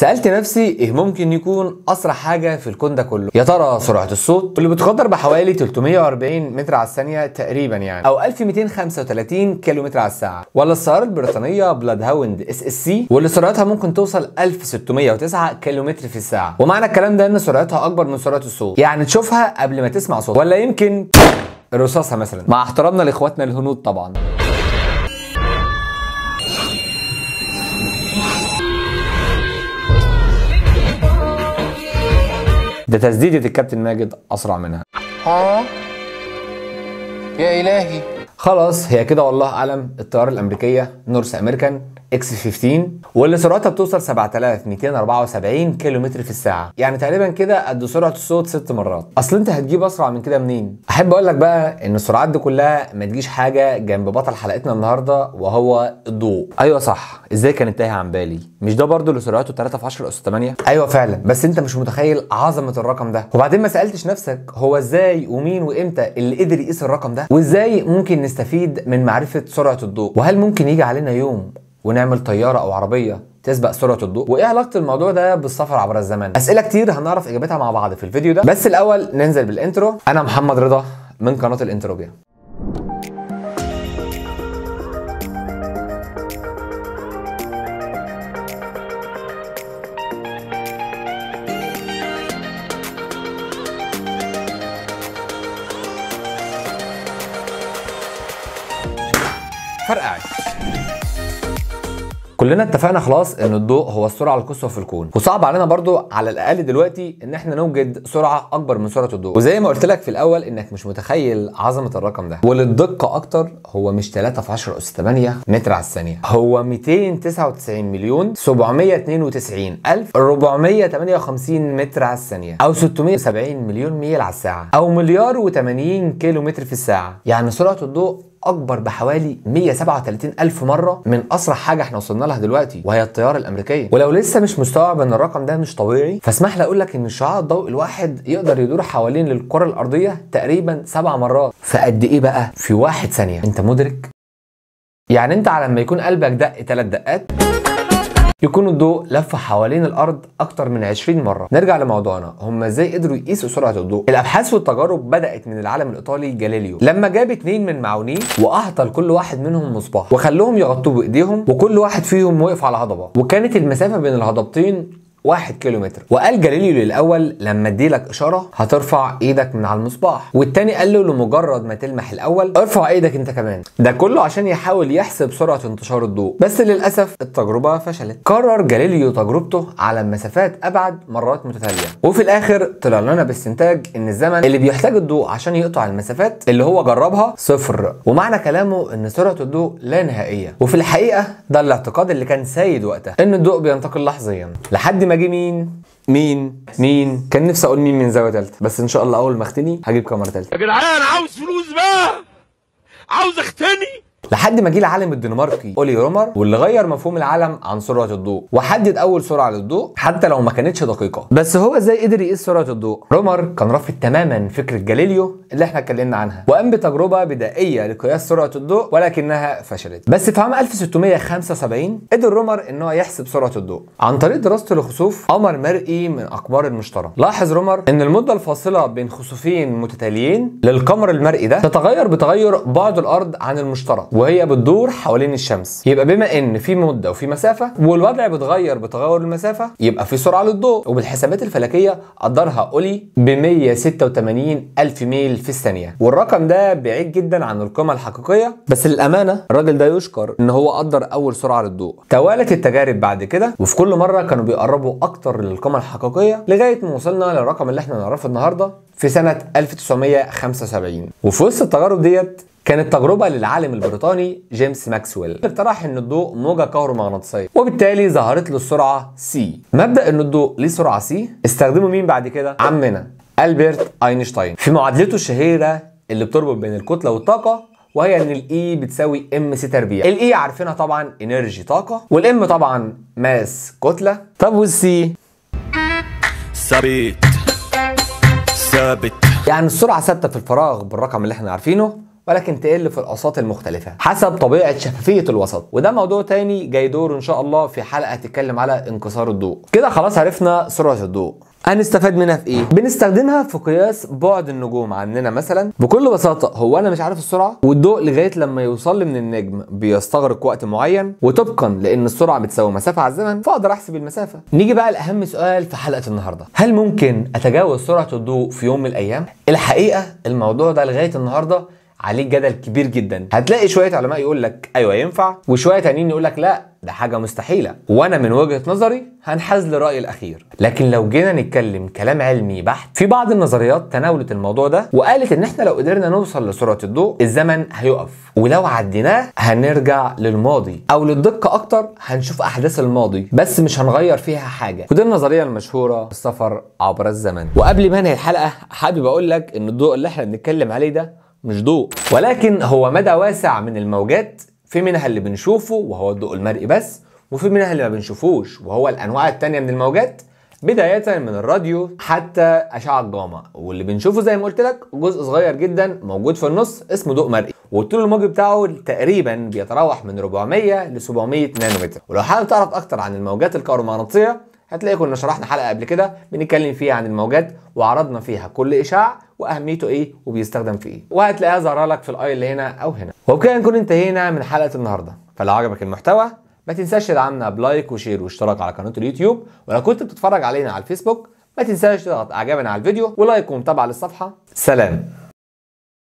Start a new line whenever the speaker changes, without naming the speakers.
سالت نفسي ايه ممكن يكون اسرع حاجه في الكون ده كله يا ترى سرعه الصوت واللي بتقدر بحوالي 340 متر على الثانيه تقريبا يعني او 1235 كيلو متر على الساعه ولا السياره البريطانيه بلاد هاوند اس اس سي واللي سرعتها ممكن توصل 1609 كيلو متر في الساعه ومعنى الكلام ده ان سرعتها اكبر من سرعه الصوت يعني تشوفها قبل ما تسمع صوت ولا يمكن الرصاصه مثلا مع احترامنا لاخواتنا الهنود طبعا ده تسديده الكابتن ماجد اسرع منها ها؟ آه. يا الهي خلاص هي كده والله اعلم الطياره الامريكيه نورث امريكان اكس 15 واللي سرعتها بتوصل 7274 كيلو متر في الساعه يعني تقريبا كده قد سرعه الصوت ست مرات اصل انت هتجيب اسرع من كده منين احب اقول لك بقى ان السرعات دي كلها ما تجيش حاجه جنب بطل حلقتنا النهارده وهو الضوء ايوه صح ازاي كانت تاهي عن بالي مش ده برضه اللي سرعته 3 في 10 اس 8 ايوه فعلا بس انت مش متخيل عظمه الرقم ده وبعدين ما سالتش نفسك هو ازاي ومين وامتى اللي قدر يقيس الرقم ده وازاي ممكن نستفيد من معرفه سرعه الضوء وهل ممكن يجي علينا يوم ونعمل طياره او عربيه تسبق سرعه الضوء وايه علاقه الموضوع ده بالسفر عبر الزمن اسئله كتير هنعرف اجابتها مع بعض في الفيديو ده بس الاول ننزل بالانترو انا محمد رضا من قناه الانتروبيا فرقعت كلنا اتفقنا خلاص ان الضوء هو السرعه القصوى في الكون وصعب علينا برضو على الاقل دلوقتي ان احنا نوجد سرعه اكبر من سرعه الضوء وزي ما قلت لك في الاول انك مش متخيل عظمه الرقم ده وللدقه اكتر هو مش 3 في 10 اس 8 متر على الثانيه هو 299 مليون 792 الف 458 متر على الثانيه او 670 مليون ميل على الساعه او مليار و80 كيلو متر في الساعه يعني سرعه الضوء اكبر بحوالي 137 الف مره من اسرع حاجه احنا وصلنا لها دلوقتي وهي الطياره الامريكيه ولو لسه مش مستوعب ان الرقم ده مش طبيعي فاسمح لي اقول لك ان شعاع الضوء الواحد يقدر يدور حوالين الكره الارضيه تقريبا سبع مرات فقد ايه بقى في واحد ثانيه انت مدرك يعني انت على لما يكون قلبك دق ثلاث دقات يكون الضوء لف حوالين الارض اكتر من 20 مره نرجع لموضوعنا هم ازاي قدروا يقيسوا سرعه الضوء الابحاث والتجارب بدات من العالم الايطالي جاليليو لما جاب اتنين من معاونيه واعطى لكل واحد منهم مصباح وخلوهم يغطوه بايديهم وكل واحد فيهم وقف على هضبه وكانت المسافه بين الهضبتين 1 متر وقال جاليليو للاول لما اديلك اشاره هترفع ايدك من على المصباح والتاني قال له لمجرد ما تلمح الاول ارفع ايدك انت كمان ده كله عشان يحاول يحسب سرعه انتشار الضوء بس للاسف التجربه فشلت قرر جاليليو تجربته على مسافات ابعد مرات متتاليه وفي الاخر طلع لنا باستنتاج ان الزمن اللي بيحتاج الضوء عشان يقطع المسافات اللي هو جربها صفر ومعنى كلامه ان سرعه الضوء لا نهائيه وفي الحقيقه ده الاعتقاد اللي كان سايد وقتها ان الضوء بينتقل لحظيا لحد ما جه مين مين مين كان نفسي اقول مين من زاويه ثالثه بس ان شاء الله اول ما اختني هجيب كاميرا ثالثه يا جدعان عاوز فلوس بقى عاوز اختني لحد ما جه العالم الدنماركي اولي رومر واللي غير مفهوم العالم عن سرعه الضوء وحدد اول سرعه للضوء حتى لو ما كانتش دقيقه بس هو ازاي قدر يقيس سرعه الضوء رومر كان رافض تماما فكره جاليليو اللي احنا اتكلمنا عنها وقام بتجربه بدائيه لقياس سرعه الضوء ولكنها فشلت بس في عام 1675 قدر رومر ان هو يحسب سرعه الضوء عن طريق دراسته لخسوف قمر مرئي من اقمار المشترى لاحظ رومر ان المده الفاصله بين خسوفين متتاليين للقمر المرئي ده تتغير بتغير بعد الارض عن المشترى وهي بتدور حوالين الشمس يبقى بما ان في مده وفي مسافه والوضع بيتغير بتغير المسافه يبقى في سرعه للضوء وبالحسابات الفلكيه قدرها اولي ب 186 الف ميل في الثانيه والرقم ده بعيد جدا عن القيمه الحقيقيه بس للامانه الراجل ده يشكر ان هو قدر اول سرعه للضوء توالت التجارب بعد كده وفي كل مره كانوا بيقربوا اكتر للقيمه الحقيقيه لغايه ما وصلنا للرقم اللي احنا نعرفه النهارده في سنه 1975 وفي وسط التجارب ديت كانت تجربة للعالم البريطاني جيمس ماكسويل اقترح ان الضوء موجة كهرومغناطيسية وبالتالي ظهرت له السرعة سي مبدأ ان الضوء ليه سرعة سي استخدمه مين بعد كده؟ عمنا ألبرت أينشتاين في معادلته الشهيرة اللي بتربط بين الكتلة والطاقة وهي ان الاي e بتساوي ام سي تربيع الاي e عارفينها طبعا انرجي طاقه والام طبعا ماس كتله طب والسي ثابت ثابت يعني السرعه ثابته في الفراغ بالرقم اللي احنا عارفينه ولكن تقل في الأقساط المختلفة حسب طبيعة شفافية الوسط وده موضوع تاني جاي دوره إن شاء الله في حلقة تتكلم على انكسار الضوء كده خلاص عرفنا سرعة الضوء هنستفاد منها في ايه؟ بنستخدمها في قياس بعد النجوم عننا مثلا بكل بساطه هو انا مش عارف السرعه والضوء لغايه لما يوصل لي من النجم بيستغرق وقت معين وطبقا لان السرعه بتساوي مسافه على الزمن فاقدر احسب المسافه. نيجي بقى لاهم سؤال في حلقه النهارده، هل ممكن اتجاوز سرعه الضوء في يوم من الايام؟ الحقيقه الموضوع ده لغايه النهارده عليه جدل كبير جدا هتلاقي شويه علماء يقول لك ايوه ينفع وشويه تانيين يقول لك لا ده حاجه مستحيله وانا من وجهه نظري هنحاز لرايي الاخير لكن لو جينا نتكلم كلام علمي بحت في بعض النظريات تناولت الموضوع ده وقالت ان احنا لو قدرنا نوصل لسرعه الضوء الزمن هيقف ولو عديناه هنرجع للماضي او للدقه اكتر هنشوف احداث الماضي بس مش هنغير فيها حاجه ودي النظريه المشهوره السفر عبر الزمن وقبل ما انهي الحلقه حابب اقول لك ان الضوء اللي احنا بنتكلم عليه ده مش ضوء ولكن هو مدى واسع من الموجات في منها اللي بنشوفه وهو الضوء المرئي بس وفي منها اللي ما بنشوفوش وهو الانواع التانية من الموجات بداية من الراديو حتى أشعة الجاما واللي بنشوفه زي ما قلت لك جزء صغير جدا موجود في النص اسمه ضوء مرئي والطول الموجي بتاعه تقريبا بيتراوح من 400 ل 700 نانومتر ولو حابب تعرف أكتر عن الموجات الكهرومغناطيسية هتلاقي كنا شرحنا حلقة قبل كده بنتكلم فيها عن الموجات وعرضنا فيها كل إشعة واهميته ايه وبيستخدم في ايه وهتلاقيها ظاهره لك في الاي اللي هنا او هنا وبكده نكون انتهينا من حلقه النهارده فلو عجبك المحتوى ما تنساش تدعمنا بلايك وشير واشتراك على قناه اليوتيوب ولو كنت بتتفرج علينا على الفيسبوك ما تنساش تضغط اعجابنا على الفيديو ولايك ومتابعه للصفحه سلام